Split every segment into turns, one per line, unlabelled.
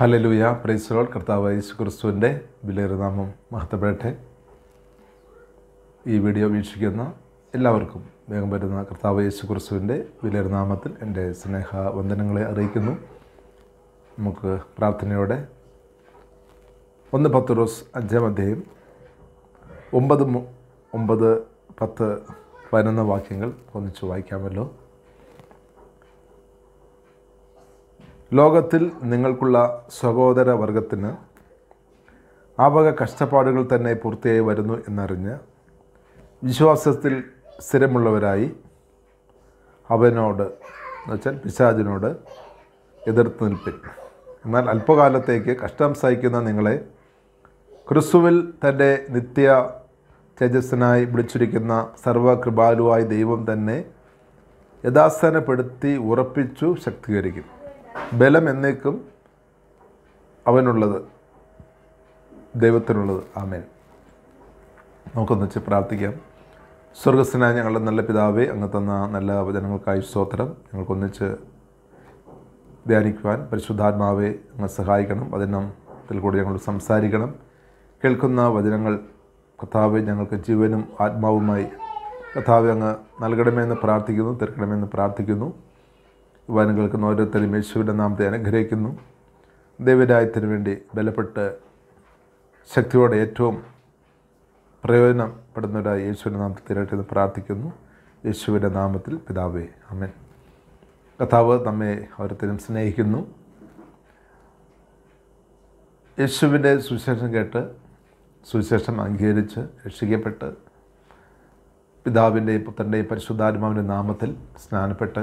ഹലലുയ പ്രൈസലോൾ കർത്താവ് യേശു ക്രിസ്തുവിൻ്റെ വിലയിരുനാമം മഹത്തപ്പെടട്ടെ ഈ വീഡിയോ വീക്ഷിക്കുന്ന എല്ലാവർക്കും വേഗം പറ്റുന്ന കർത്താവ് യേശു ക്രിസ്തുവിൻ്റെ വിലയിരുനാമത്തിൽ എൻ്റെ സ്നേഹ വന്ദനങ്ങളെ അറിയിക്കുന്നു നമുക്ക് പ്രാർത്ഥനയോടെ ഒന്ന് പത്ത് റോസ് അഞ്ചാം അധ്യായം ഒമ്പത് ഒമ്പത് പത്ത് പതിനൊന്ന് വാക്യങ്ങൾ ഒന്നിച്ച് വായിക്കാമല്ലോ ലോകത്തിൽ നിങ്ങൾക്കുള്ള സഹോദര വർഗത്തിന് ആ വക കഷ്ടപ്പാടുകൾ തന്നെ പൂർത്തിയായി വരുന്നു എന്നറിഞ്ഞ് വിശ്വാസത്തിൽ സ്ഥിരമുള്ളവരായി അവനോട് എന്നുവെച്ചാൽ പിശാചിനോട് എതിർത്ത് നിൽപ്പിൽ എന്നാൽ അല്പകാലത്തേക്ക് കഷ്ടം സഹിക്കുന്ന നിങ്ങളെ ക്രിസ്തുവിൽ തൻ്റെ നിത്യ തേജസ്സിനായി വിളിച്ചിരിക്കുന്ന സർവകൃപാലുവായ ദൈവം തന്നെ യഥാസ്ഥാനപ്പെടുത്തി ഉറപ്പിച്ചു ശക്തീകരിക്കും ബലം എന്നേക്കും അവനുള്ളത് ദൈവത്തിനുള്ളത് ആമേൻ വെച്ച് പ്രാർത്ഥിക്കാം സ്വർഗസ്നായ ഞങ്ങളുടെ നല്ല പിതാവേ അങ്ങ് തന്ന നല്ല വചനങ്ങൾക്കായി സ്തോത്രം ഞങ്ങൾക്കൊന്നിച്ച് ധ്യാനിക്കുവാൻ പരിശുദ്ധാത്മാവെ അങ്ങ് സഹായിക്കണം വചനത്തിൽ കൂടി ഞങ്ങൾ സംസാരിക്കണം കേൾക്കുന്ന വചനങ്ങൾ കഥാവ് ഞങ്ങൾക്ക് ജീവനും ആത്മാവുമായി കഥാവ് അങ്ങ് നൽകണമെന്ന് പ്രാർത്ഥിക്കുന്നു തീർക്കണമെന്ന് പ്രാർത്ഥിക്കുന്നു വനം കേൾക്കുന്ന ഓരോരുത്തരും യേശുവിൻ്റെ നാമത്തെ അനുഗ്രഹിക്കുന്നു ദൈവരായത്തിന് വേണ്ടി ബലപ്പെട്ട് ശക്തിയോടെ ഏറ്റവും പ്രയോജനപ്പെടുന്നവരായി യേശുവിൻ്റെ നാമത്തെ തിരട്ടെന്ന് പ്രാർത്ഥിക്കുന്നു യേശുവിൻ്റെ നാമത്തിൽ പിതാവേ അമ്മൻ കഥാവ് നമ്മെ ഓരോരുത്തരും സ്നേഹിക്കുന്നു യേശുവിൻ്റെ സുവിശേഷം കേട്ട് സുവിശേഷം അംഗീകരിച്ച് രക്ഷിക്കപ്പെട്ട് പിതാവിൻ്റെയും പുത്രൻ്റെയും പരിശുദ്ധാത്മാവിൻ്റെ നാമത്തിൽ സ്നാനപ്പെട്ട്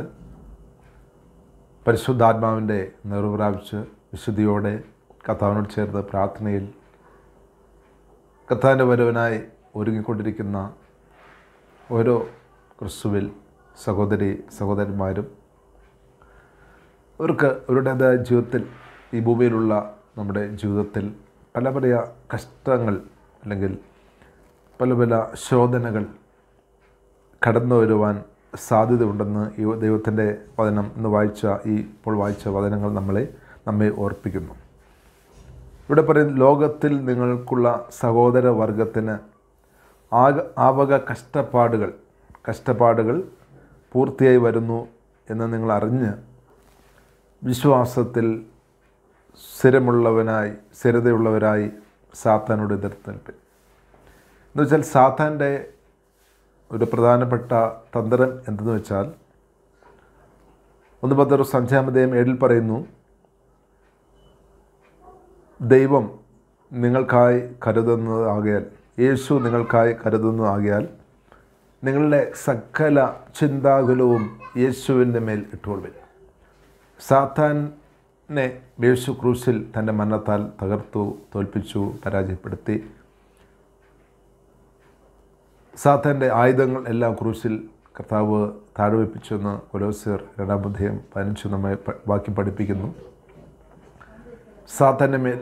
പരിശുദ്ധാത്മാവിൻ്റെ നിറവ് പ്രാപിച്ച് വിശുദ്ധിയോടെ കഥാവിനോട് ചേർത്ത് പ്രാർത്ഥനയിൽ കഥാവിൻ്റെ വരവനായി ഒരുങ്ങിക്കൊണ്ടിരിക്കുന്ന ഓരോ ക്രിസ്തുവിൽ സഹോദരി സഹോദരന്മാരും അവർക്ക് അവരുടേതായ ജീവിതത്തിൽ ഈ ഭൂമിയിലുള്ള നമ്മുടെ ജീവിതത്തിൽ പല പല കഷ്ടങ്ങൾ അല്ലെങ്കിൽ പല പല ശോധനകൾ കടന്നു വരുവാൻ സാധ്യതയുണ്ടെന്ന് ഈ ദൈവത്തിൻ്റെ വചനം ഇന്ന് വായിച്ച ഈ ഇപ്പോൾ വായിച്ച വചനങ്ങൾ നമ്മളെ നമ്മെ ഓർപ്പിക്കുന്നു ഇവിടെ പറയും ലോകത്തിൽ നിങ്ങൾക്കുള്ള സഹോദര വർഗത്തിന് ആക ആവക കഷ്ടപ്പാടുകൾ കഷ്ടപ്പാടുകൾ പൂർത്തിയായി വരുന്നു എന്ന് നിങ്ങൾ അറിഞ്ഞ് വിശ്വാസത്തിൽ സ്ഥിരമുള്ളവനായി സ്ഥിരതയുള്ളവരായി സാത്താനോട് എതിർത്ത് നിൽപ്പിൻ എന്നുവെച്ചാൽ സാത്താൻ്റെ ഒരു പ്രധാനപ്പെട്ട തന്ത്രം എന്തെന്ന് വെച്ചാൽ ഒന്ന് പത്തർ അഞ്ചാമതയം ഏഴിൽ പറയുന്നു ദൈവം നിങ്ങൾക്കായി കരുതുന്നതാകയാൽ യേശു നിങ്ങൾക്കായി കരുതുന്നതാകയാൽ നിങ്ങളുടെ സകല ചിന്താകുലവും യേശുവിൻ്റെ മേൽ ഇട്ടുകൊള്ളുവിൻ സാത്താനെ യേശു ക്രൂശിൽ തൻ്റെ മരണത്താൽ തകർത്തു തോൽപ്പിച്ചു പരാജയപ്പെടുത്തി സാത്താൻ്റെ ആയുധങ്ങൾ എല്ലാം ക്രൂശിൽ കർത്താവ് താഴ്വെപ്പിച്ചെന്ന് കൊലോസിയർ രണ്ടാം അധ്യായം പതിനഞ്ച് നമ്മെ ബാക്കി പഠിപ്പിക്കുന്നു സാത്താൻ്റെ മേൽ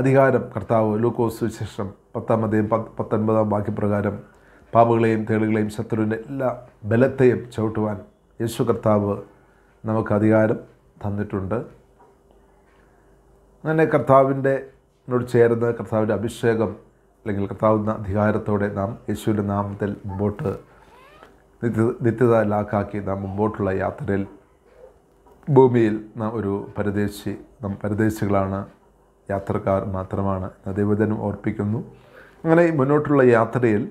അധികാരം കർത്താവ് ലൂക്കോസ് വിശേഷം പത്താം അധ്യായം പത്തൊൻപതാം വാക്യപ്രകാരം പാപകളെയും തേളുകളെയും ശത്രുവിൻ്റെ എല്ലാ ബലത്തെയും ചവിട്ടുവാൻ യേശു കർത്താവ് നമുക്ക് അധികാരം തന്നിട്ടുണ്ട് അങ്ങനെ കർത്താവിൻ്റെ നോട് ചേർന്ന് കർത്താവിൻ്റെ അഭിഷേകം അല്ലെങ്കിൽ കർത്താവുന്ന അധികാരത്തോടെ നാം യേശുവിൻ്റെ നാമത്തിൽ മുമ്പോട്ട് നിത്യ നിത്യത ലാക്കാക്കി നാം മുമ്പോട്ടുള്ള യാത്രയിൽ ഭൂമിയിൽ നാം ഒരു പരദേശി നാം പരദേശികളാണ് യാത്രക്കാർ മാത്രമാണ് ദൈവജനം ഓർപ്പിക്കുന്നു അങ്ങനെ മുന്നോട്ടുള്ള യാത്രയിൽ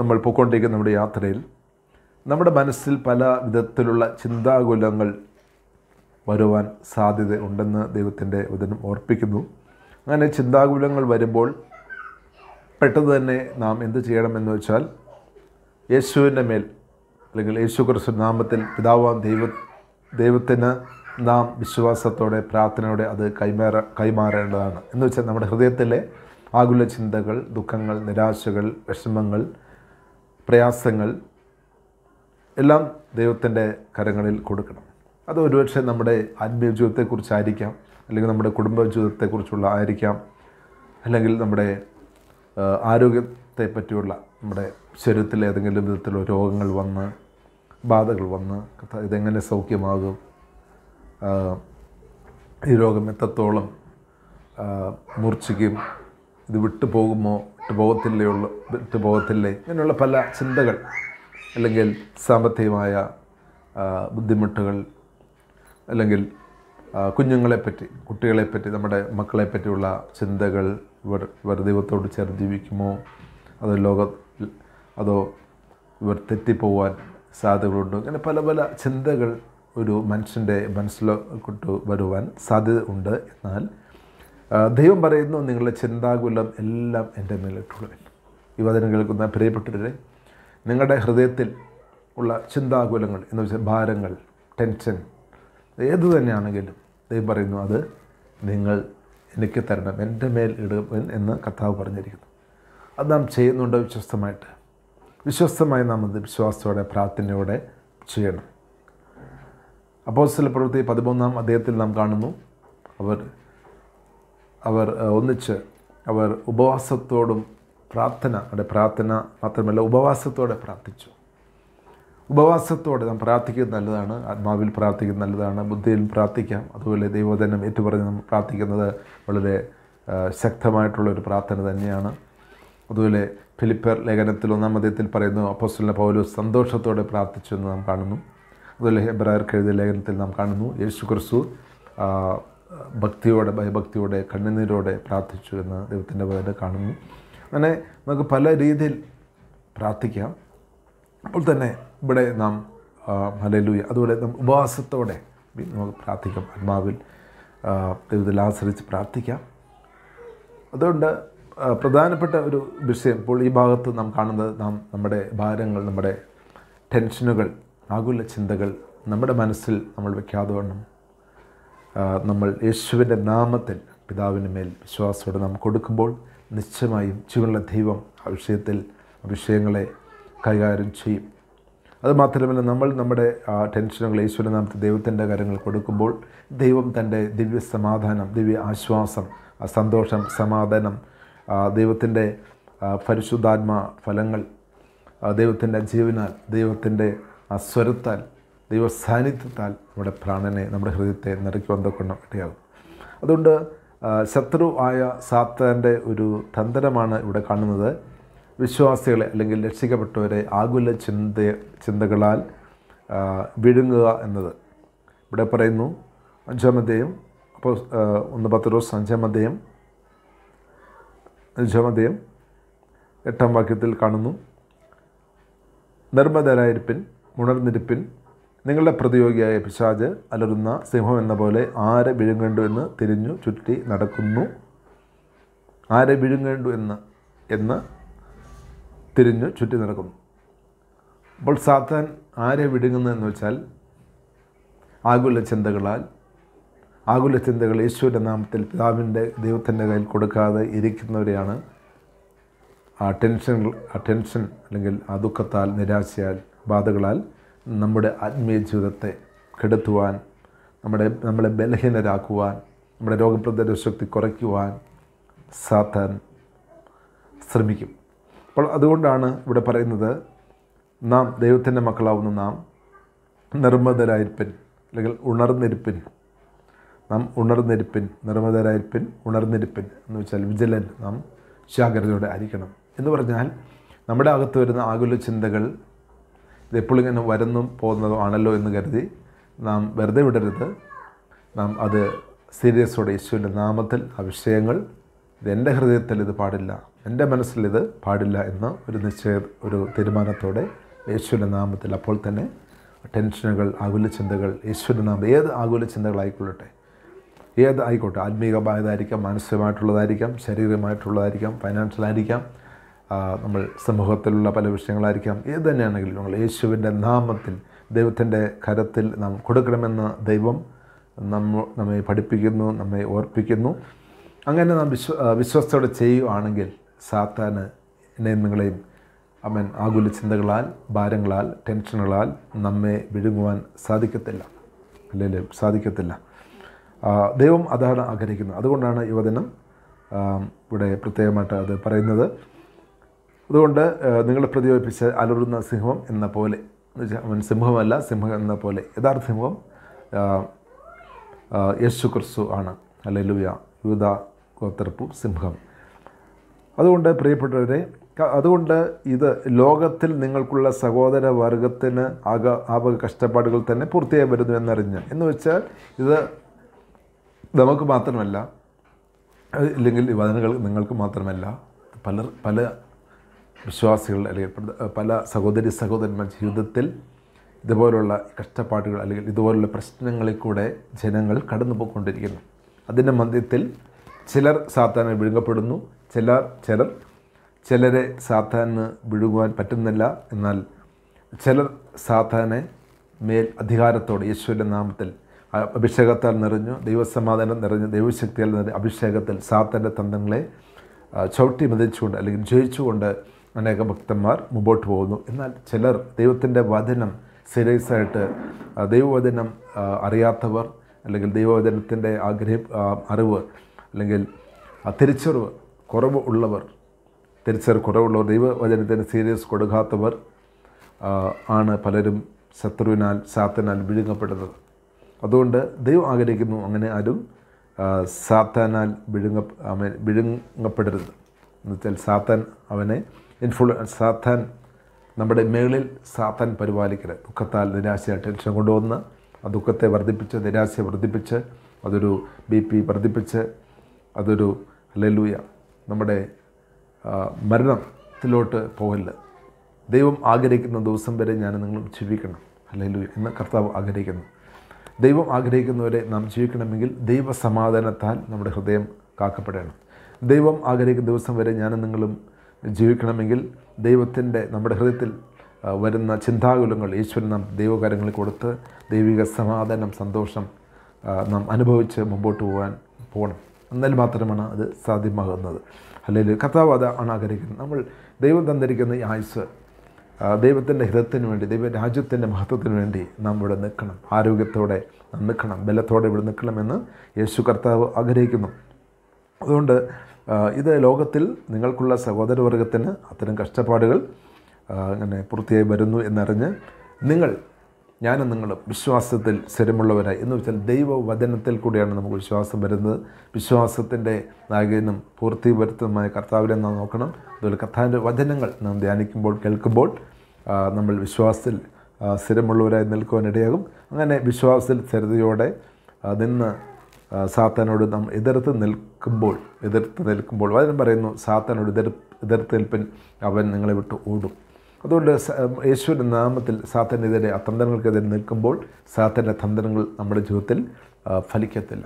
നമ്മൾ പോയിക്കൊണ്ടിരിക്കുന്ന നമ്മുടെ യാത്രയിൽ നമ്മുടെ മനസ്സിൽ പല വിധത്തിലുള്ള ചിന്താകുലങ്ങൾ വരുവാൻ സാധ്യത ഉണ്ടെന്ന് ദൈവത്തിൻ്റെ വചനം ഓർപ്പിക്കുന്നു അങ്ങനെ ചിന്താകുലങ്ങൾ വരുമ്പോൾ പെട്ടെന്ന് തന്നെ നാം എന്ത് ചെയ്യണമെന്ന് വെച്ചാൽ യേശുവിൻ്റെ മേൽ അല്ലെങ്കിൽ യേശു ക്രിസ്തു നാമത്തിൽ പിതാവാം ദൈവ ദൈവത്തിന് നാം വിശ്വാസത്തോടെ പ്രാർത്ഥനയോടെ അത് കൈമാറ കൈമാറേണ്ടതാണ് എന്ന് വെച്ചാൽ നമ്മുടെ ഹൃദയത്തിലെ ആകുല ചിന്തകൾ ദുഃഖങ്ങൾ നിരാശകൾ വിഷമങ്ങൾ പ്രയാസങ്ങൾ എല്ലാം ദൈവത്തിൻ്റെ കരങ്ങളിൽ കൊടുക്കണം അത് ഒരുപക്ഷെ നമ്മുടെ ആത്മീയ ജീവിതത്തെക്കുറിച്ചായിരിക്കാം അല്ലെങ്കിൽ നമ്മുടെ കുടുംബ ജീവിതത്തെക്കുറിച്ചുള്ള ആയിരിക്കാം അല്ലെങ്കിൽ നമ്മുടെ ആരോഗ്യത്തെ പറ്റിയുള്ള നമ്മുടെ ശരീരത്തിൽ ഏതെങ്കിലും വിധത്തിലുള്ള രോഗങ്ങൾ വന്ന് ബാധകൾ വന്ന് ഇതെങ്ങനെ സൗഖ്യമാകും ഈ രോഗം എത്രത്തോളം മൂർച്ഛിക്കും ഇത് വിട്ടുപോകുമോ വിട്ടുപോകത്തില്ലേ ഉള്ളു പോകത്തില്ലേ ഇങ്ങനെയുള്ള പല ചിന്തകൾ അല്ലെങ്കിൽ സാമ്പത്തികമായ ബുദ്ധിമുട്ടുകൾ അല്ലെങ്കിൽ കുഞ്ഞുങ്ങളെപ്പറ്റി കുട്ടികളെപ്പറ്റി നമ്മുടെ മക്കളെപ്പറ്റിയുള്ള ചിന്തകൾ ഇവർ ഇവർ ദൈവത്തോട് ചേർന്ന് ജീവിക്കുമോ അതോ ലോക അതോ ഇവർ തെറ്റിപ്പോവാൻ സാധ്യതകളുണ്ട് അങ്ങനെ പല പല ചിന്തകൾ ഒരു മനുഷ്യൻ്റെ മനസ്സിലോട്ട് വരുവാൻ സാധ്യത ഉണ്ട് എന്നാൽ ദൈവം പറയുന്നു നിങ്ങളുടെ ചിന്താകുലം എല്ലാം എൻ്റെ മേലിട്ടുള്ളവൻ ഈ വചനം കേൾക്കുന്ന പ്രിയപ്പെട്ടവരെ നിങ്ങളുടെ ഹൃദയത്തിൽ ഉള്ള ചിന്താകുലങ്ങൾ എന്ന് വെച്ചാൽ ഭാരങ്ങൾ ടെൻഷൻ ഏത് തന്നെയാണെങ്കിലും ദൈവം പറയുന്നു അത് നിങ്ങൾ എനിക്ക് തരണം എൻ്റെ മേൽ ഇടും എന്ന് കർത്താവ് പറഞ്ഞിരിക്കുന്നു അത് നാം ചെയ്യുന്നുണ്ട് വിശ്വസ്തമായിട്ട് വിശ്വസ്തമായി നാം അത് വിശ്വാസത്തോടെ പ്രാർത്ഥനയോടെ ചെയ്യണം അപ്പോൾ ചില പ്രവൃത്തി പതിമൂന്നാം അദ്ദേഹത്തിൽ നാം കാണുന്നു അവർ അവർ ഒന്നിച്ച് അവർ ഉപവാസത്തോടും പ്രാർത്ഥന അവിടെ പ്രാർത്ഥന മാത്രമല്ല ഉപവാസത്തോടെ പ്രാർത്ഥിച്ചു ഉപവാസത്തോടെ നാം പ്രാർത്ഥിക്കുന്നത് നല്ലതാണ് ആത്മാവിൽ പ്രാർത്ഥിക്കുന്നത് നല്ലതാണ് ബുദ്ധിയിൽ പ്രാർത്ഥിക്കാം അതുപോലെ ദൈവവചനം ഏറ്റുപറഞ്ഞ് നാം പ്രാർത്ഥിക്കുന്നത് വളരെ ശക്തമായിട്ടുള്ള ഒരു പ്രാർത്ഥന തന്നെയാണ് അതുപോലെ ഫിലിപ്പർ ലേഖനത്തിൽ ഒന്നാം അദ്ദേഹത്തിൽ പറയുന്നു അപ്പോസ്റ്റലിനെ പൗലോസ് സന്തോഷത്തോടെ പ്രാർത്ഥിച്ചു എന്ന് നാം കാണുന്നു അതുപോലെ ഹെബ്രായർക്ക് എഴുതിയ ലേഖനത്തിൽ നാം കാണുന്നു യേശു ക്രിസ്തു ഭക്തിയോടെ ഭയഭക്തിയോടെ കണ്ണുനീരോടെ പ്രാർത്ഥിച്ചു എന്ന് ദൈവത്തിൻ്റെ പേര് കാണുന്നു അങ്ങനെ നമുക്ക് പല രീതിയിൽ പ്രാർത്ഥിക്കാം അപ്പോൾ തന്നെ ഇവിടെ നാം മലയിലൂയ അതുപോലെ നാം ഉപവാസത്തോടെ നമുക്ക് പ്രാർത്ഥിക്കാം ആത്മാവിൽ ദൈവത്തിൽ ആശ്രയിച്ച് പ്രാർത്ഥിക്കാം അതുകൊണ്ട് പ്രധാനപ്പെട്ട ഒരു വിഷയം ഇപ്പോൾ ഈ ഭാഗത്ത് നാം കാണുന്നത് നാം നമ്മുടെ ഭാരങ്ങൾ നമ്മുടെ ടെൻഷനുകൾ ആകുല ചിന്തകൾ നമ്മുടെ മനസ്സിൽ നമ്മൾ വയ്ക്കാതെ വേണം നമ്മൾ യേശുവിൻ്റെ നാമത്തിൽ പിതാവിന് മേൽ വിശ്വാസത്തോടെ നാം കൊടുക്കുമ്പോൾ നിശ്ചയമായും ജീവനുള്ള ദൈവം ആ വിഷയത്തിൽ വിഷയങ്ങളെ കൈകാര്യം ചെയ്യും അതുമാത്രമല്ല നമ്മൾ നമ്മുടെ ആ ടെൻഷനുകൾ ഈശ്വരനാമത്തെ ദൈവത്തിൻ്റെ കാര്യങ്ങൾ കൊടുക്കുമ്പോൾ ദൈവം തൻ്റെ ദിവ്യ സമാധാനം ദിവ്യ ആശ്വാസം സന്തോഷം സമാധാനം ദൈവത്തിൻ്റെ പരിശുദ്ധാത്മ ഫലങ്ങൾ ദൈവത്തിൻ്റെ ജീവനാൽ ദൈവത്തിൻ്റെ സ്വരത്താൽ ദൈവ സാന്നിധ്യത്താൽ നമ്മുടെ പ്രാണനെ നമ്മുടെ ഹൃദയത്തെ നിറയ്ക്ക് വന്നക്കൊണ്ടും ഇടയാകും അതുകൊണ്ട് ശത്രു ആയ സാത്താൻ്റെ ഒരു തന്ത്രമാണ് ഇവിടെ കാണുന്നത് വിശ്വാസികളെ അല്ലെങ്കിൽ രക്ഷിക്കപ്പെട്ടവരെ ആകുല ചിന്ത ചിന്തകളാൽ വിഴുങ്ങുക എന്നത് ഇവിടെ പറയുന്നു അഞ്ചാമതയും അപ്പോൾ ഒന്ന് പത്ത് ദിവസം അഞ്ചാം അഞ്ചാമതയും എട്ടാം വാക്യത്തിൽ കാണുന്നു നിർമ്മതരായിരിപ്പിൻ ഉണർന്നിരിപ്പിൻ നിങ്ങളുടെ പ്രതിയോഗിയായ പിശാജ് അലറുന്ന സിംഹം എന്ന പോലെ ആരെ വിഴുങ്ങേണ്ടു എന്ന് തിരിഞ്ഞു ചുറ്റി നടക്കുന്നു ആരെ വിഴുങ്ങേണ്ടു എന്ന് എന്ന് തിരിഞ്ഞ് ചുറ്റി നടക്കുന്നു അപ്പോൾ സാത്താൻ ആരെ വിടുങ്ങുന്നതെന്ന് വെച്ചാൽ ആകുല ചിന്തകളാൽ ആകുല ചിന്തകൾ യേശുവിൻ്റെ നാമത്തിൽ പിതാവിൻ്റെ ദൈവത്തിൻ്റെ കയ്യിൽ കൊടുക്കാതെ ഇരിക്കുന്നവരെയാണ് ആ ടെൻഷൻ ആ ടെൻഷൻ അല്ലെങ്കിൽ ആ ദുഃഖത്താൽ നിരാശയാൽ ബാധകളാൽ നമ്മുടെ ആത്മീയ ജീവിതത്തെ കെടുത്തുവാൻ നമ്മുടെ നമ്മളെ ബലഹീനരാക്കുവാൻ നമ്മുടെ രോഗപ്രതിരോധ ശക്തി കുറയ്ക്കുവാൻ സാത്താൻ ശ്രമിക്കും അപ്പോൾ അതുകൊണ്ടാണ് ഇവിടെ പറയുന്നത് നാം ദൈവത്തിൻ്റെ മക്കളാവുന്ന നാം നിർമ്മതരായിരിപ്പിൻ അല്ലെങ്കിൽ ഉണർന്നിരിപ്പിൻ നാം ഉണർന്നിരിപ്പിൻ നിർമ്മതരായിരിപ്പിൻ ഉണർന്നിരിപ്പിൻ എന്ന് വെച്ചാൽ വിജിലൻ നാം ജാഗ്രതയോടെ ആയിരിക്കണം എന്ന് പറഞ്ഞാൽ നമ്മുടെ അകത്ത് വരുന്ന ആകുല ചിന്തകൾ ഇതെപ്പോഴും ഇങ്ങനെ വരുന്നും പോകുന്നതോ ആണല്ലോ എന്ന് കരുതി നാം വെറുതെ വിടരുത് നാം അത് സീരിയസോടെ യേശുവിൻ്റെ നാമത്തിൽ ആ വിഷയങ്ങൾ ഇത് എൻ്റെ ഹൃദയത്തിൽ ഇത് പാടില്ല എൻ്റെ മനസ്സിൽ ഇത് പാടില്ല എന്ന ഒരു നിശ്ചയ ഒരു തീരുമാനത്തോടെ യേശുവിൻ്റെ നാമത്തിൽ അപ്പോൾ തന്നെ ടെൻഷനുകൾ ആകുല ചിന്തകൾ യേശുവിൻ്റെ നാമം ഏത് ആകുല ചിന്തകളായിക്കൊള്ളട്ടെ ഏത് ആയിക്കോട്ടെ ആത്മീകമായതായിരിക്കാം മാനസികമായിട്ടുള്ളതായിരിക്കാം ശാരീരികമായിട്ടുള്ളതായിരിക്കാം ഫൈനാൻഷ്യലായിരിക്കാം നമ്മൾ സമൂഹത്തിലുള്ള പല വിഷയങ്ങളായിരിക്കാം ഏത് തന്നെയാണെങ്കിലും നമ്മൾ യേശുവിൻ്റെ നാമത്തിൽ ദൈവത്തിൻ്റെ കരത്തിൽ നാം കൊടുക്കണമെന്ന് ദൈവം നമ്മ നമ്മെ പഠിപ്പിക്കുന്നു നമ്മെ ഓർപ്പിക്കുന്നു അങ്ങനെ നാം വിശ്വ വിശ്വസ്തയോടെ ചെയ്യുകയാണെങ്കിൽ സാത്താന് എന്നെ നിങ്ങളെയും അമ്മൻ ആകുല ചിന്തകളാൽ ഭാരങ്ങളാൽ ടെൻഷനുകളാൽ നമ്മെ വിഴുങ്ങുവാൻ സാധിക്കത്തില്ല അല്ലെങ്കിൽ സാധിക്കത്തില്ല ദൈവം അതാണ് ആഗ്രഹിക്കുന്നത് അതുകൊണ്ടാണ് യുവദിനം ഇവിടെ പ്രത്യേകമായിട്ട് അത് പറയുന്നത് അതുകൊണ്ട് നിങ്ങളെ പ്രതിരോധിപ്പിച്ച് അലറുന്ന സിംഹം എന്ന പോലെ അവൻ സിംഹമല്ല സിംഹം എന്ന പോലെ യഥാർത്ഥ സിംഹം യേശു ക്രിസ്തു ആണ് അല്ലെ ലുയ യൂത ഗോത്രപ്പു സിംഹം അതുകൊണ്ട് പ്രിയപ്പെട്ടവരെ അതുകൊണ്ട് ഇത് ലോകത്തിൽ നിങ്ങൾക്കുള്ള സഹോദര വർഗത്തിന് ആക ആവക കഷ്ടപ്പാടുകൾ തന്നെ പൂർത്തിയായി വരുന്നു എന്നറിഞ്ഞ് എന്ന് വെച്ചാൽ ഇത് നമുക്ക് മാത്രമല്ല ഇല്ലെങ്കിൽ വചനകൾ നിങ്ങൾക്ക് മാത്രമല്ല പല പല വിശ്വാസികൾ അല്ലെങ്കിൽ പല സഹോദരി സഹോദരന്മാർ ജീവിതത്തിൽ ഇതുപോലുള്ള കഷ്ടപ്പാടുകൾ അല്ലെങ്കിൽ ഇതുപോലുള്ള പ്രശ്നങ്ങളിൽ കൂടെ ജനങ്ങൾ കടന്നു പോയിക്കൊണ്ടിരിക്കുന്നു അതിൻ്റെ മധ്യത്തിൽ ചിലർ സാത്താനെ വിഴുങ്ങപ്പെടുന്നു ചിലർ ചിലർ ചിലരെ സാധാരണ വിഴുകുവാൻ പറ്റുന്നില്ല എന്നാൽ ചിലർ സാധാരണ മേൽ അധികാരത്തോടെ യേശുവിൻ്റെ നാമത്തിൽ അഭിഷേകത്താൽ നിറഞ്ഞു ദൈവസമാധാനം നിറഞ്ഞു ദൈവശക്തിയാൽ നിറഞ്ഞ അഭിഷേകത്തിൽ സാത്താൻ്റെ തന്ത്രങ്ങളെ ചവിട്ടി മതിച്ചുകൊണ്ട് അല്ലെങ്കിൽ ജയിച്ചുകൊണ്ട് അനേക ഭക്തന്മാർ മുമ്പോട്ട് പോകുന്നു എന്നാൽ ചിലർ ദൈവത്തിൻ്റെ വചനം സീരിയസ് ആയിട്ട് ദൈവവചനം അറിയാത്തവർ അല്ലെങ്കിൽ ദൈവവചനത്തിൻ്റെ ആഗ്രഹം അറിവ് അല്ലെങ്കിൽ തിരിച്ചറിവ് കുറവ് ഉള്ളവർ തിരിച്ചറി കുറവുള്ളവർ ദൈവവചനത്തിന് സീരിയസ് കൊടുക്കാത്തവർ ആണ് പലരും ശത്രുവിനാൽ സാത്തനാൽ വിഴുങ്ങപ്പെടുന്നത് അതുകൊണ്ട് ദൈവം ആഗ്രഹിക്കുന്നു അങ്ങനെ ആരും സാത്താനാൽ വിഴുങ്ങ വിഴുങ്ങപ്പെടരുത് എന്നുവെച്ചാൽ സാത്താൻ അവനെ ഇൻഫ്ലു സാത്താൻ നമ്മുടെ മേളിൽ സാത്താൻ പരിപാലിക്കരുത് ദുഃഖത്താൽ നിരാശ ടെൻഷൻ കൊണ്ടുവന്ന് ആ ദുഃഖത്തെ വർദ്ധിപ്പിച്ച് നിരാശയെ വർദ്ധിപ്പിച്ച് അതൊരു ബി പി വർദ്ധിപ്പിച്ച് അതൊരു ലലൂയ നമ്മുടെ മരണത്തിലോട്ട് പോകല്ല ദൈവം ആഗ്രഹിക്കുന്ന ദിവസം വരെ ഞാൻ നിങ്ങളും ജീവിക്കണം അല്ലെങ്കിൽ എന്ന് കർത്താവ് ആഗ്രഹിക്കുന്നു ദൈവം ആഗ്രഹിക്കുന്നവരെ നാം ജീവിക്കണമെങ്കിൽ ദൈവസമാധാനത്താൽ നമ്മുടെ ഹൃദയം കാക്കപ്പെടണം ദൈവം ആഗ്രഹിക്കുന്ന ദിവസം വരെ ഞാനും നിങ്ങളും ജീവിക്കണമെങ്കിൽ ദൈവത്തിൻ്റെ നമ്മുടെ ഹൃദയത്തിൽ വരുന്ന ചിന്താകുലങ്ങൾ ഈശ്വരൻ നാം ദൈവകാര്യങ്ങൾ കൊടുത്ത് ദൈവിക സമാധാനം സന്തോഷം നാം അനുഭവിച്ച് മുമ്പോട്ട് പോകാൻ പോകണം എന്നാൽ മാത്രമാണ് അത് സാധ്യമാകുന്നത് അല്ലെങ്കിൽ കർത്താവ് ആണ് ആഗ്രഹിക്കുന്നത് നമ്മൾ ദൈവം തന്നിരിക്കുന്ന ഈ ആയുസ് ദൈവത്തിൻ്റെ ഹിതത്തിന് വേണ്ടി ദൈവ രാജ്യത്തിൻ്റെ മഹത്വത്തിന് വേണ്ടി നാം ഇവിടെ നിൽക്കണം ആരോഗ്യത്തോടെ നിൽക്കണം ബലത്തോടെ ഇവിടെ നിൽക്കണമെന്ന് യേശു കർത്താവ് ആഗ്രഹിക്കുന്നു അതുകൊണ്ട് ഇത് ലോകത്തിൽ നിങ്ങൾക്കുള്ള സഹോദരവർഗത്തിന് അത്തരം കഷ്ടപ്പാടുകൾ അങ്ങനെ പൂർത്തിയായി വരുന്നു എന്നറിഞ്ഞ് നിങ്ങൾ ഞാനും നിങ്ങളും വിശ്വാസത്തിൽ സ്ഥിരമുള്ളവരായി എന്ന് വെച്ചാൽ ദൈവവചനത്തിൽ കൂടിയാണ് നമുക്ക് വിശ്വാസം വരുന്നത് വിശ്വാസത്തിൻ്റെ നായകനും പൂർത്തീപരത്വമായ കർത്താവിനെ നാം നോക്കണം അതുപോലെ കർത്താവിൻ്റെ വചനങ്ങൾ നാം ധ്യാനിക്കുമ്പോൾ കേൾക്കുമ്പോൾ നമ്മൾ വിശ്വാസത്തിൽ സ്ഥിരമുള്ളവരായി നിൽക്കുവാനിടയാകും അങ്ങനെ വിശ്വാസത്തിൽ സ്ഥിരതയോടെ നിന്ന് സാത്താനോട് നാം എതിർത്ത് നിൽക്കുമ്പോൾ എതിർത്ത് നിൽക്കുമ്പോൾ വചനം പറയുന്നു സാത്താനോട് എതിർ എതിർത്തേൽപ്പിൻ അവൻ നിങ്ങളെ വിട്ട് ഓടും അതുകൊണ്ട് യേശുവിൻ്റെ നാമത്തിൽ സാത്തനെതിരെ അത്തന്തനങ്ങൾക്കെതിരെ നിൽക്കുമ്പോൾ സാത്തൻ്റെ തന്ത്രങ്ങൾ നമ്മുടെ ജീവിതത്തിൽ ഫലിക്കത്തില്ല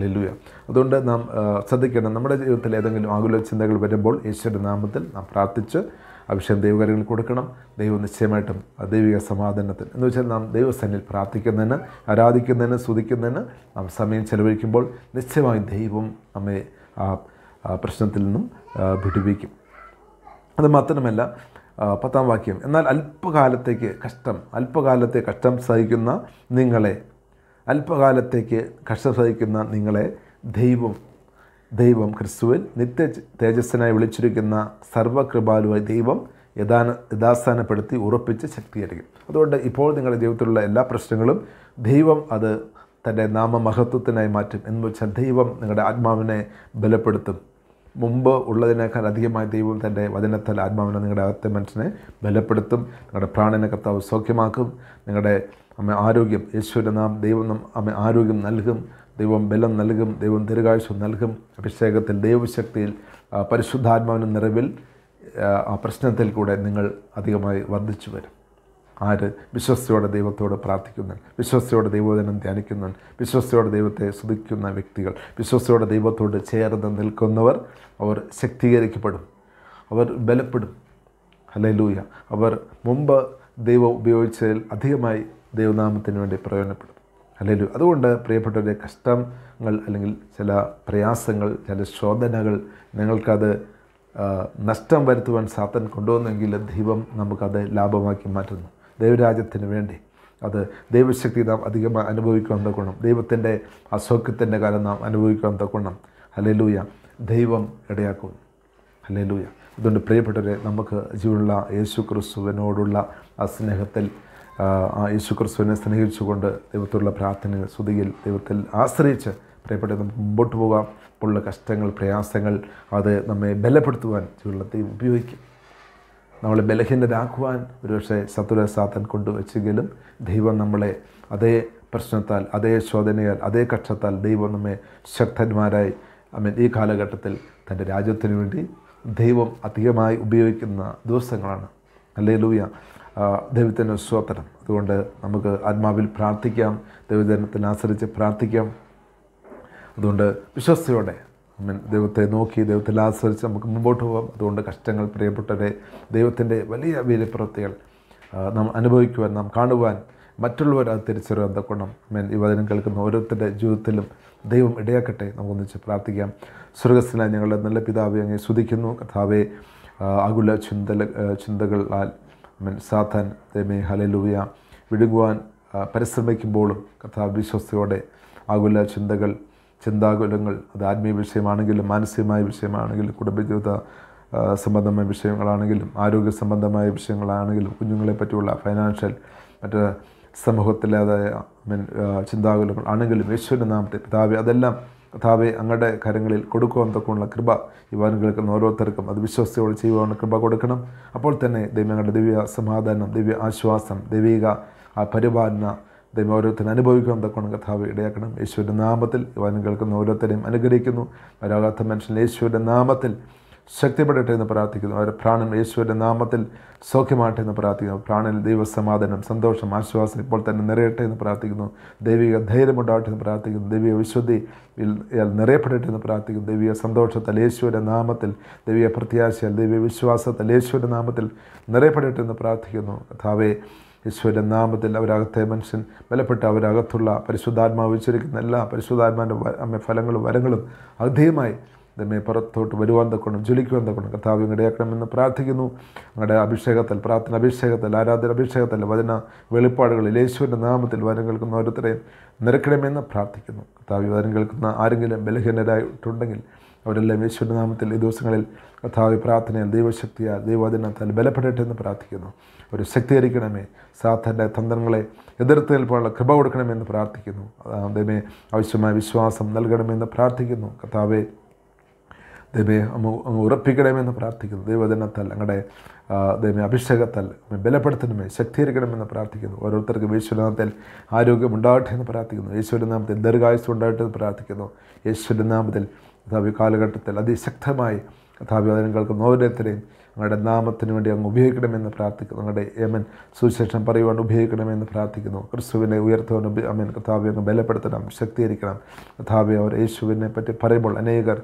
ലല്ലുയ അതുകൊണ്ട് നാം ശ്രദ്ധിക്കണം നമ്മുടെ ജീവിതത്തിൽ ഏതെങ്കിലും ആകുല ചിന്തകൾ വരുമ്പോൾ യേശുവിൻ്റെ നാമത്തിൽ നാം പ്രാർത്ഥിച്ച് അഭിഷേകം ദൈവകാര്യങ്ങൾ കൊടുക്കണം ദൈവം നിശ്ചയമായിട്ടും ദൈവിക സമാധാനത്തിൽ എന്ന് വെച്ചാൽ നാം ദൈവസന്നിൽ പ്രാർത്ഥിക്കുന്നതിന് ആരാധിക്കുന്നതിന് സ്തുതിക്കുന്നതിന് നാം സമയം ചെലവഴിക്കുമ്പോൾ നിശ്ചയമായും ദൈവം നമ്മെ ആ പ്രശ്നത്തിൽ നിന്നും വിടുവിക്കും അത് മാത്രമല്ല പത്താം വാക്യം എന്നാൽ അല്പകാലത്തേക്ക് കഷ്ടം അല്പകാലത്തെ കഷ്ടം സഹിക്കുന്ന നിങ്ങളെ അല്പകാലത്തേക്ക് കഷ്ടം സഹിക്കുന്ന നിങ്ങളെ ദൈവം ദൈവം ക്രിസ്തുവിൽ നിത്യ തേജസ്സനായി വിളിച്ചിരിക്കുന്ന സർവകൃപാലുവായി ദൈവം യഥാന യഥാസ്ഥാനപ്പെടുത്തി ഉറപ്പിച്ച് ശക്തീകരിക്കും അതുകൊണ്ട് ഇപ്പോൾ നിങ്ങളുടെ ജീവിതത്തിലുള്ള എല്ലാ പ്രശ്നങ്ങളും ദൈവം അത് തൻ്റെ നാമമഹത്വത്തിനായി മാറ്റും എന്ന് വെച്ചാൽ ദൈവം നിങ്ങളുടെ ആത്മാവിനെ ബലപ്പെടുത്തും മുമ്പ് ഉള്ളതിനേക്കാൾ അധികമായി ദൈവം തൻ്റെ വചനത്താൽ ആത്മാവിനെ നിങ്ങളുടെ അകത്തെ മനസ്സിനെ ബലപ്പെടുത്തും നിങ്ങളുടെ പ്രാണനെ കർത്താവ് സൗഖ്യമാക്കും നിങ്ങളുടെ അമ്മ ആരോഗ്യം നാം ദൈവം അമ്മ ആരോഗ്യം നൽകും ദൈവം ബലം നൽകും ദൈവം ദീർഘായുസ് നൽകും അഭിഷേകത്തിൽ ദൈവശക്തിയിൽ പരിശുദ്ധാത്മാവിൻ്റെ നിറവിൽ ആ പ്രശ്നത്തിൽ കൂടെ നിങ്ങൾ അധികമായി വർദ്ധിച്ചു വരും ആര് വിശ്വസ്തയോടെ ദൈവത്തോട് പ്രാർത്ഥിക്കുന്നു വിശ്വസ്തയോടെ ദൈവദിനം ധ്യാനിക്കുന്നു വിശ്വസ്തയോടെ ദൈവത്തെ സ്തുതിക്കുന്ന വ്യക്തികൾ വിശ്വസ്തയോടെ ദൈവത്തോട് ചേർന്ന് നിൽക്കുന്നവർ അവർ ശക്തീകരിക്കപ്പെടും അവർ ബലപ്പെടും ഹലലൂയ അവർ മുമ്പ് ദൈവം ഉപയോഗിച്ചതിൽ അധികമായി ദൈവനാമത്തിന് വേണ്ടി പ്രയോജനപ്പെടും അല്ലെങ്കിലും അതുകൊണ്ട് പ്രിയപ്പെട്ടവരെ കഷ്ടങ്ങൾ അല്ലെങ്കിൽ ചില പ്രയാസങ്ങൾ ചില ശോധനകൾ നിങ്ങൾക്കത് നഷ്ടം വരുത്തുവാൻ സാത്തൻ കൊണ്ടുവന്നെങ്കിൽ ദൈവം നമുക്കത് ലാഭമാക്കി മാറ്റുന്നു ദൈവരാജ്യത്തിന് വേണ്ടി അത് ദൈവശക്തി നാം അധികമായി അനുഭവിക്കാൻ തക്കണം ദൈവത്തിൻ്റെ അസൗഖ്യത്തിൻ്റെ കാലം നാം അനുഭവിക്കാൻ തക്കണം അല്ലെലൂയ ദൈവം ഇടയാക്കും അല്ലെലൂയ അതുകൊണ്ട് പ്രിയപ്പെട്ടവരെ നമുക്ക് ജീവനുള്ള യേശു ക്രിസ്തുവിനോടുള്ള ആ സ്നേഹത്തിൽ ആ യേശു ക്രിസ്തുവിനെ സ്നേഹിച്ചുകൊണ്ട് ദൈവത്തോടുള്ള പ്രാർത്ഥന സ്തുതിയിൽ ദൈവത്തിൽ ആശ്രയിച്ച് പ്രിയപ്പെട്ട നമുക്ക് മുമ്പോട്ട് പോകാം ഉള്ള കഷ്ടങ്ങൾ പ്രയാസങ്ങൾ അത് നമ്മെ ബലപ്പെടുത്തുവാൻ ചുള്ളത്തെ ഉപയോഗിക്കും നമ്മളെ ബലഹീനരാക്കുവാൻ ഒരുപക്ഷെ ശത്രു സാത്തൻ കൊണ്ടുവച്ചെങ്കിലും ദൈവം നമ്മളെ അതേ പ്രശ്നത്താൽ അതേ ശോധനയാൽ അതേ കക്ഷത്താൽ ദൈവം നമ്മെ ശക്തന്മാരായി അമ്മ ഈ കാലഘട്ടത്തിൽ തൻ്റെ രാജ്യത്തിന് വേണ്ടി ദൈവം അധികമായി ഉപയോഗിക്കുന്ന ദിവസങ്ങളാണ് അല്ലേ ലൂയ ദൈവത്തിൻ്റെ സ്വോത്രം അതുകൊണ്ട് നമുക്ക് ആത്മാവിൽ പ്രാർത്ഥിക്കാം ദൈവദിനത്തിനനുസരിച്ച് പ്രാർത്ഥിക്കാം അതുകൊണ്ട് വിശ്വസ്തയോടെ ദൈവത്തെ നോക്കി ദൈവത്തിൽ ആസ്വദിച്ച് നമുക്ക് മുമ്പോട്ട് പോകാം അതുകൊണ്ട് കഷ്ടങ്ങൾ പ്രിയപ്പെട്ടവരെ ദൈവത്തിൻ്റെ വലിയ വലിയ നാം അനുഭവിക്കുവാൻ നാം കാണുവാൻ മറ്റുള്ളവർ അത് തിരിച്ചറിയാൻ തക്കണം മീൻ ഈ വചനം കേൾക്കുന്ന ഓരോരുത്തരുടെ ജീവിതത്തിലും ദൈവം ഇടയാക്കട്ടെ നമുക്കൊന്നിച്ച് പ്രാർത്ഥിക്കാം സ്വർഗസ്ഥന ഞങ്ങളുടെ നല്ല പിതാവെ അങ്ങേ ശ്രദ്ധിക്കുന്നു കഥാവെ ആകുല ചിന്ത ചിന്തകളാൽ മീൻ സാധൻ ദൈമേ ഹലലൂയ വിടുങ്ങുവാൻ പരിശ്രമിക്കുമ്പോഴും കഥാവിശ്വസ്തയോടെ വിശ്വസ്തയോടെ ആകുല ചിന്തകൾ ചിന്താകുലങ്ങൾ അത് ആത്മീയ വിഷയമാണെങ്കിലും മാനസികമായ വിഷയമാണെങ്കിലും കുടുംബജീവിത സംബന്ധമായ വിഷയങ്ങളാണെങ്കിലും ആരോഗ്യ സംബന്ധമായ വിഷയങ്ങളാണെങ്കിലും കുഞ്ഞുങ്ങളെ പറ്റിയുള്ള ഫൈനാൻഷ്യൽ മറ്റ് സമൂഹത്തിലേതായ മീൻ ചിന്താകുലങ്ങൾ ആണെങ്കിലും യേശുവിൻ്റെ നാമത്തെ പിതാവെ അതെല്ലാം കഥാവെ അങ്ങയുടെ കരങ്ങളിൽ കൊടുക്കുവാൻ തക്കുള്ള കൃപ ഈ വാരം കേൾക്കുന്ന ഓരോരുത്തർക്കും അത് വിശ്വസയോടെ ചെയ്യുവാനുള്ള കൃപ കൊടുക്കണം അപ്പോൾ തന്നെ ദൈവങ്ങളുടെ ദിവ്യ സമാധാനം ദിവ്യ ആശ്വാസം ദൈവിക ആ പരിപാലന ദൈവം ഓരോരുത്തരും അനുഭവിക്കാൻ തക്കണം കഥാവ് ഇടയാക്കണം യേശുവിൻ്റെ നാമത്തിൽ വനം കേൾക്കുന്ന ഓരോരുത്തരെയും അനുഗ്രഹിക്കുന്നു വരാകാത്ത മനുഷ്യൻ യേശുവിൻ്റെ നാമത്തിൽ ശക്തിപ്പെടട്ടെ എന്ന് പ്രാർത്ഥിക്കുന്നു അവരുടെ പ്രാണൻ യേശുവിൻ്റെ നാമത്തിൽ സൗഖ്യമാകട്ടെ എന്ന് പ്രാർത്ഥിക്കുന്നു പ്രാണനിൽ ദൈവസമാധാനം സന്തോഷം ആശ്വാസം ഇപ്പോൾ തന്നെ നിറയട്ടെ എന്ന് പ്രാർത്ഥിക്കുന്നു ദൈവിക ഉണ്ടാവട്ടെ എന്ന് പ്രാർത്ഥിക്കുന്നു ദൈവിക വിശുദ്ധി നിറയപ്പെടട്ടെ എന്ന് പ്രാർത്ഥിക്കുന്നു ദൈവിക സന്തോഷത്താൽ യേശുവിൻ്റെ നാമത്തിൽ ദൈവിക പ്രത്യാശയാൽ ദൈവിക വിശ്വാസത്താൽ യേശുവിൻ്റെ നാമത്തിൽ നിറയപ്പെടട്ടെ എന്ന് പ്രാർത്ഥിക്കുന്നു കഥാവേ യേശുവിൻ്റെ നാമത്തിൽ അവരകത്തെ മനുഷ്യൻ ബലപ്പെട്ട് അവരകത്തുള്ള പരിശുദ്ധാത്മാവ് വെച്ചിരിക്കുന്ന എല്ലാ പരിശുദ്ധാത്മാൻ്റെ അമ്മ ഫലങ്ങളും വരങ്ങളും അധികമായി നമ്മെ പുറത്തോട്ട് വരുവാൻ തക്കണം ജ്വലിക്കുവാൻ തക്കണം കർത്താവ് ഇടയാക്കണമെന്ന് പ്രാർത്ഥിക്കുന്നു നിങ്ങളുടെ അഭിഷേകത്തിൽ പ്രാർത്ഥന അഭിഷേകത്തിൽ ആരാധന അഭിഷേകത്തിൽ വചന വെളിപ്പാടുകളിൽ യേശുവിൻ്റെ നാമത്തിൽ വരം കേൾക്കുന്ന ഓരോരുത്തരെയും നിരക്കണമെന്ന് പ്രാർത്ഥിക്കുന്നു കർത്താവ് വരം കേൾക്കുന്ന ആരെങ്കിലും ബലഹീനരായിട്ടുണ്ടെങ്കിൽ അവരെല്ലാം യേശുവിൻ്റെ നാമത്തിൽ ഈ ദിവസങ്ങളിൽ കഥാവി പ്രാർത്ഥനയിൽ ദൈവശക്തിയാൽ ദൈവദിനത്താൽ ബലപ്പെടട്ടെ എന്ന് പ്രാർത്ഥിക്കുന്നു ഒരു ശക്തീകരിക്കണമേ സാധൻ്റെ തന്ത്രങ്ങളെ എതിർത്ത് നിൽപ്പാനുള്ള കൃപ കൊടുക്കണമെന്ന് പ്രാർത്ഥിക്കുന്നു അതേമേ ആവശ്യമായ വിശ്വാസം നൽകണമെന്ന് പ്രാർത്ഥിക്കുന്നു കഥാവെ ദൈവമേ ഉറപ്പിക്കണമെന്ന് പ്രാർത്ഥിക്കുന്നു ദൈവദിനത്താൽ ഞങ്ങളുടെ ദൈവമേ അഭിഷേകത്താൽ ബലപ്പെടുത്തണമേ ശക്തീകരിക്കണമെന്ന് പ്രാർത്ഥിക്കുന്നു ഓരോരുത്തർക്കും യേശുവിനാമത്തിൽ ആരോഗ്യം ഉണ്ടാകട്ടെ എന്ന് പ്രാർത്ഥിക്കുന്നു യേശുവിൻ്റെ നാമത്തിൽ ദീർഘായുസ് ഉണ്ടാകട്ടെ എന്ന് പ്രാർത്ഥിക്കുന്നു യേശുവിൻ്റെ നാമത്തിൽ കഥാവ് കാലഘട്ടത്തിൽ അതിശക്തമായി കഥാവ് അതിന് കേൾക്കുന്ന ഓരോരുത്തരെയും നാമത്തിന് വേണ്ടി അങ്ങ് ഉപയോഗിക്കണമെന്ന് പ്രാർത്ഥിക്കുന്നു അങ്ങയുടെ യമൻ സുവിശേഷം പറയുവാൻ ഉപയോഗിക്കണമെന്ന് പ്രാർത്ഥിക്കുന്നു ക്രിസ്തുവിനെ ഉയർത്തുവാൻ അമ്മൻ കഥാവി അങ്ങ് ബലപ്പെടുത്തണം ശക്തീകരിക്കണം കഥാവി അവർ യേശുവിനെ പറ്റി പറയുമ്പോൾ അനേകർ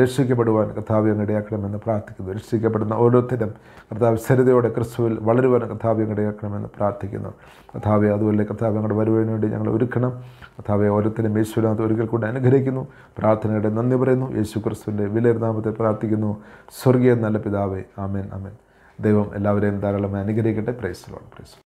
രക്ഷിക്കപ്പെടുവാൻ കർത്താവ് അങ്ങ് ഇടയാക്കണമെന്ന് പ്രാർത്ഥിക്കുന്നു രക്ഷിക്കപ്പെടുന്ന ഓരോരുത്തരും കർത്താവ് സ്ഥിരതയോടെ ക്രിസ്തുവിൽ വളരുവാൻ കർത്താവ് അങ്ങ് ഇടയാക്കണമെന്ന് പ്രാർത്ഥിക്കുന്നു കർത്താവെ അതുപോലെ കർത്താവ് അങ്ങോട്ട് വേണ്ടി ഞങ്ങൾ ഒരുക്കണം കർത്താവെ ഓരോരുത്തരും യേശുവിനകത്ത് ഒരിക്കൽ കൂടെ അനുഗ്രഹിക്കുന്നു പ്രാർത്ഥനയുടെ നന്ദി പറയുന്നു യേശു ക്രിസ്തുവിൻ്റെ വിലയിരുന്നാമത്തെ പ്രാർത്ഥിക്കുന്നു സ്വർഗീയ നല്ല പിതാവേ ആമേൻ ആമേൻ ദൈവം എല്ലാവരെയും ധാരാളമായി അനുഗ്രഹിക്കട്ടെ പ്രൈസ് ലോൺ പ്രൈസ്